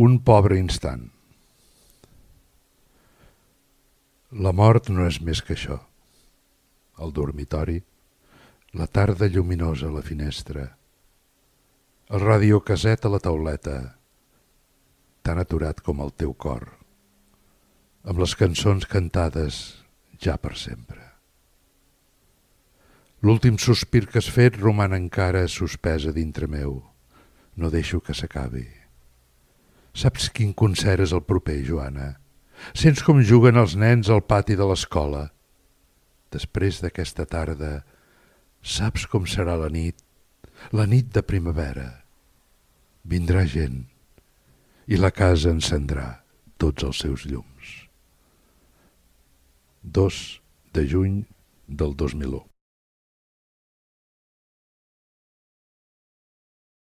Un pobre instant. La mort no és més que això. El dormitori, la tarda lluminosa a la finestra, el radiocaset a la tauleta, tan aturat com el teu cor, amb les cançons cantades ja per sempre. L'últim sospir que has fet roman encara suspesa dintre meu. No deixo que s'acabi. Saps quin concert és el proper, Joana? Sents com juguen els nens al pati de l'escola. Després d'aquesta tarda, saps com serà la nit? La nit de primavera. Vindrà gent i la casa encendrà tots els seus llums. 2 de juny del 2001.